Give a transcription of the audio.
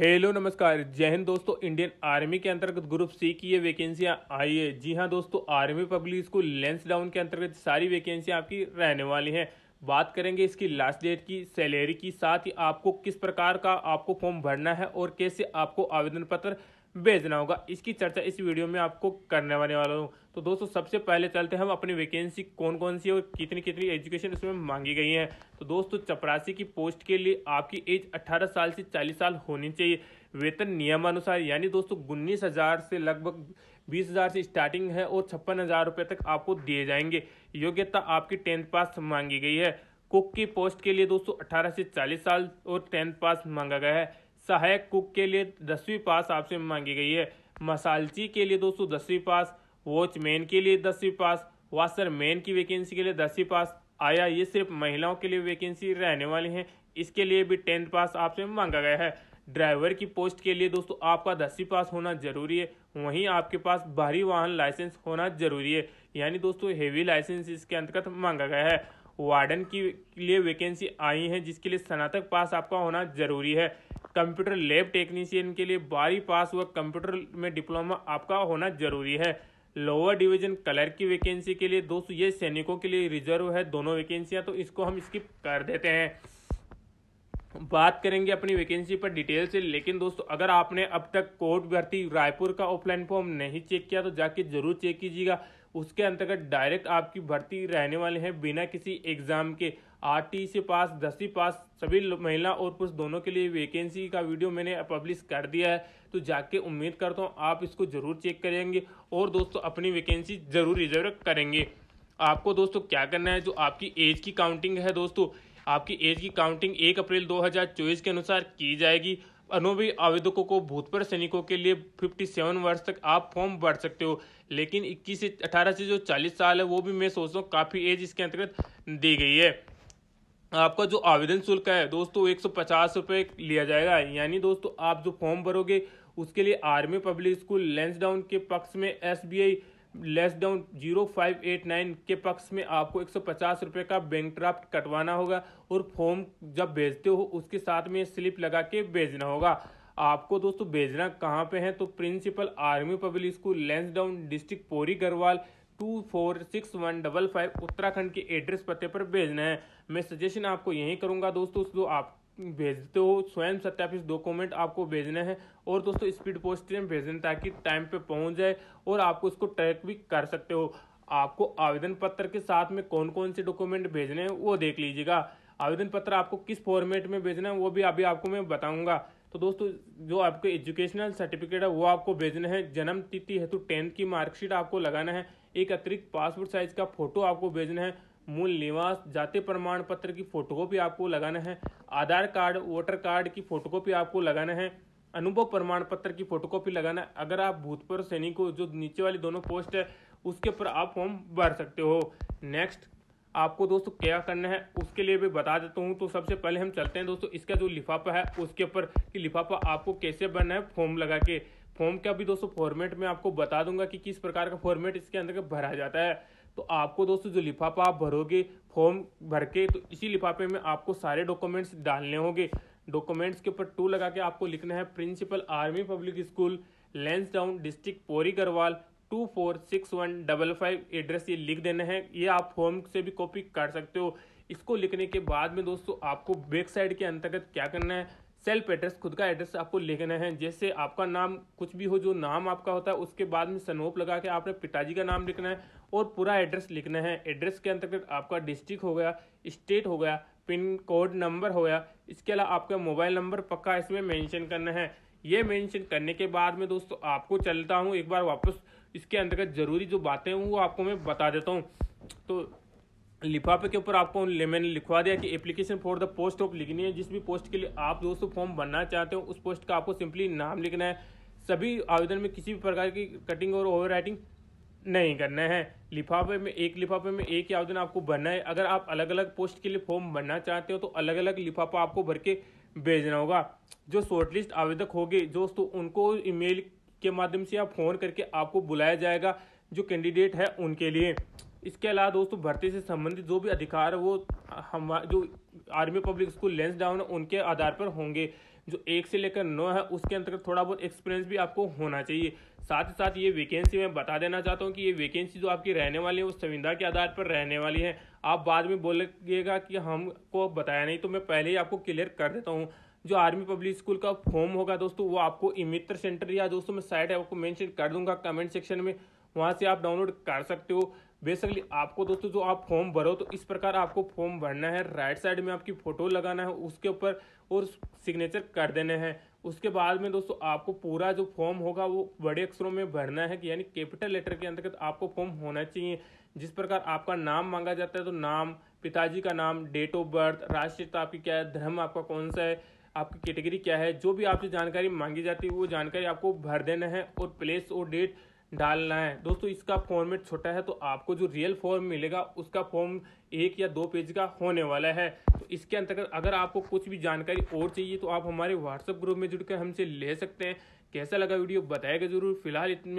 hello नमस्कार जय हिंद दोस्तों इंडियन आर्मी के अंतर्गत ग्रुप सी की ये वैकेंसियां आई है जी हाँ दोस्तों army public school Lansdowne के अंतर्गत सारी वैकेंसियां आपकी रहने वाली हैं बात करेंगे इसकी लास्ट डेट की सैलरी की साथ ही आपको किस प्रकार का आपको फॉर्म भरना है और कैसे आपको आवेदन पत्र भेजना होगा इसकी चर्चा इस वीडियो में आपको करने वाले वाला हूँ तो दोस्तों सबसे पहले चलते हैं हम अपनी वैकेंसी कौन कौन सी और कितनी कितनी एजुकेशन उसमें मांगी गई है तो दोस्तों चपरासी की पोस्ट के लिए आपकी एज 18 साल से 40 साल होनी चाहिए वेतन नियमानुसार यानी दोस्तों उन्नीस हज़ार से लगभग बीस हज़ार से स्टार्टिंग है और छप्पन हज़ार रुपये तक आपको दिए जाएंगे योग्यता आपकी टेंथ पास मांगी गई है कुक की पोस्ट के लिए दोस्तों अठारह से चालीस साल और टेंथ पास मांगा गया है सहायक कुक के लिए दसवीं पास आपसे मांगी गई है मसालची के लिए दोस्तों दसवीं पास वॉचमैन के लिए दसवीं पास वाशरमैन की वैकेंसी के लिए दसवीं पास आया ये सिर्फ महिलाओं के लिए वैकेंसी रहने वाली है इसके लिए भी टेंथ पास आपसे मांगा गया है ड्राइवर की पोस्ट के लिए दोस्तों आपका दसवीं पास होना जरूरी है वहीं आपके पास भारी वाहन लाइसेंस होना जरूरी है यानी दोस्तों हेवी लाइसेंस इसके अंतर्गत मांगा गया है वार्डन की लिए वैकेंसी आई है जिसके लिए स्नातक पास आपका होना जरूरी है कंप्यूटर लैब टेक्नीशियन के लिए बारहवीं पास हुआ कंप्यूटर में डिप्लोमा आपका होना जरूरी है लोअर डिवीजन कलर की वैकेंसी के लिए दोस्तों ये सैनिकों के लिए रिजर्व है दोनों वैकेंसियां तो इसको हम स्किप कर देते हैं बात करेंगे अपनी वैकेंसी पर डिटेल से लेकिन दोस्तों अगर आपने अब तक कोर्ट भर्ती रायपुर का ऑफलाइन फॉर्म नहीं चेक किया तो जाके जरूर चेक कीजिएगा उसके अंतर्गत डायरेक्ट आपकी भर्ती रहने वाले हैं बिना किसी एग्जाम के आरटी से पास दसवीं पास सभी महिला और पुरुष दोनों के लिए वैकेंसी का वीडियो मैंने पब्लिश कर दिया है तो जाके उम्मीद करता हूँ आप इसको ज़रूर चेक करेंगे और दोस्तों अपनी वैकेंसी ज़रूर रिजर्व करेंगे आपको दोस्तों क्या करना है जो आपकी एज की काउंटिंग है दोस्तों आपकी एज की काउंटिंग एक अप्रैल दो के अनुसार की जाएगी अनुभवी आवेदकों को भूतपूर्व सैनिकों के लिए 57 वर्ष तक आप फॉर्म भर सकते हो लेकिन 21 से 18 से जो 40 साल है वो भी मैं सोचता हूँ काफ़ी एज इसके अंतर्गत दी गई है आपका जो आवेदन शुल्क है दोस्तों एक सौ पचास रुपये लिया जाएगा यानी दोस्तों आप जो फॉर्म भरोगे उसके लिए army public school Lansdowne के पक्ष में S B I Lansdowne zero five eight nine के पक्ष में आपको एक सौ पचास रुपये का बैंक ड्राफ्ट कटवाना होगा और फॉर्म जब भेजते हो उसके साथ में स्लिप लगा के भेजना होगा आपको दोस्तों भेजना कहाँ पे है तो principal army public school Lansdowne district Pauri Garhwal two four six one double five Uttarakhand के एड्रेस पते पर भेजना है मैं सजेशन आपको यही करूँगा दोस्तों जो आप भेजते हो स्वयं सत्यापित डॉक्यूमेंट आपको भेजना है और दोस्तों स्पीड पोस्ट में भेजना ताकि टाइम पे पहुंच जाए और आपको इसको ट्रैक भी कर सकते हो आपको आवेदन पत्र के साथ में कौन कौन से डॉक्यूमेंट भेजने हैं वो देख लीजिएगा आवेदन पत्र आपको किस फॉर्मेट में भेजना है वो भी अभी आपको मैं बताऊंगा तो दोस्तों जो आपके एजुकेशनल सर्टिफिकेट है वो आपको भेजना है जन्म तिथि हेतु टेंथ की मार्कशीट आपको लगाना है एक अतिरिक्त पासपोर्ट साइज का फोटो आपको भेजना है मूल निवास जाति प्रमाण पत्र की फोटोकॉपी आपको लगाना है आधार कार्ड वोटर कार्ड की फोटोकॉपी आपको लगाना है अनुभव प्रमाण पत्र की फोटोकॉपी लगाना है अगर आप भूतपूर्व सैनिक हो जो नीचे वाली दोनों पोस्ट है उसके ऊपर आप फॉर्म भर सकते हो नेक्स्ट आपको दोस्तों क्या करना है उसके लिए भी बता देता हूँ तो सबसे पहले हम चलते हैं दोस्तों इसका जो लिफाफा है उसके ऊपर कि लिफाफा आपको कैसे बनना है फॉर्म लगा के फॉर्म का भी दोस्तों फॉर्मेट में आपको बता दूंगा कि किस प्रकार का फॉर्मेट इसके अंदर भरा जाता है तो आपको दोस्तों जो लिफाफा आप भरोगे फॉर्म भर के तो इसी लिफाफे में आपको सारे डॉक्यूमेंट्स डालने होंगे डॉक्यूमेंट्स के ऊपर टू लगा के आपको लिखना है principal army public school Lansdowne district Pauri Garhwal two four six one double five address ये लिख देना है ये आप फॉर्म से भी कॉपी कर सकते हो इसको लिखने के बाद में दोस्तों आपको बैक साइड के अंतर्गत क्या करना है सेल्फ एड्रेस खुद का एड्रेस आपको लिखना है जैसे आपका नाम कुछ भी हो जो नाम आपका होता है उसके बाद में सनोप लगा के आपने पिताजी का नाम लिखना है और पूरा एड्रेस लिखना है एड्रेस के अंतर्गत आपका डिस्ट्रिक्ट हो गया स्टेट हो गया पिन कोड नंबर हो गया इसके अलावा आपका मोबाइल नंबर पक्का इसमें मैंशन करना है ये मैंशन करने के बाद में दोस्तों आपको चलता हूँ एक बार वापस इसके अंतर्गत ज़रूरी जो बातें हैं वो आपको मैं बता देता हूँ तो लिफाफे के ऊपर आपको मैंने लिखवा दिया कि application for the post of लिखनी है जिस भी पोस्ट के लिए आप दोस्तों फॉर्म भरना चाहते हो उस पोस्ट का आपको सिंपली नाम लिखना है सभी आवेदन में किसी भी प्रकार की कटिंग और ओवर राइटिंग नहीं करना है लिफाफे में एक लिफाफे में एक ही आवेदन आपको भरना है अगर आप अलग अलग पोस्ट के लिए फॉर्म भरना चाहते हो तो अलग अलग लिफाफा आपको भर के भेजना होगा जो शॉर्टलिस्ट आवेदक होंगे दोस्तों उनको ईमेल के माध्यम से आप फ़ोन करके आपको बुलाया जाएगा जो कैंडिडेट है उनके लिए इसके अलावा दोस्तों भर्ती से संबंधित जो भी अधिकार वो हम जो army public school Lansdowne है उनके आधार पर होंगे जो एक से लेकर नौ है उसके अंतर्गत थोड़ा बहुत एक्सपीरियंस भी आपको होना चाहिए साथ ही साथ ये वैकेंसी मैं बता देना चाहता हूँ कि ये वैकेंसी जो आपकी रहने वाली है वो संविधा के आधार पर रहने वाली है आप बाद में बोलिएगा कि हमको बताया नहीं तो मैं पहले ही आपको क्लियर कर देता हूँ जो आर्मी पब्लिक स्कूल का फॉर्म होगा दोस्तों वो आपको इमित्र सेंटर या दोस्तों मैं साइड आपको मैंशन कर दूंगा कमेंट सेक्शन में वहाँ से आप डाउनलोड कर सकते हो बेसिकली आपको दोस्तों जो आप फॉर्म भरो तो इस प्रकार आपको फॉर्म भरना है राइट साइड में आपकी फ़ोटो लगाना है उसके ऊपर और सिग्नेचर कर देने हैं उसके बाद में दोस्तों आपको पूरा जो फॉर्म होगा वो बड़े अक्षरों में भरना है कि यानी कैपिटल लेटर के अंतर्गत आपको फॉर्म होना चाहिए जिस प्रकार आपका नाम मांगा जाता है तो नाम पिताजी का नाम डेट ऑफ बर्थ राष्ट्रीयता आपकी क्या है धर्म आपका कौन सा है आपकी कैटेगरी क्या है जो भी आपसे जानकारी मांगी जाती है वो जानकारी आपको भर देना है और प्लेस और डेट डालना है दोस्तों इसका फॉर्मेट छोटा है तो आपको जो रियल फॉर्म मिलेगा उसका फॉर्म एक या दो पेज का होने वाला है तो इसके अंतर्गत अगर आपको कुछ भी जानकारी और चाहिए तो आप हमारे व्हाट्सएप ग्रुप में जुड़कर हमसे ले सकते हैं कैसा लगा वीडियो बताएगा जरूर फिलहाल इतने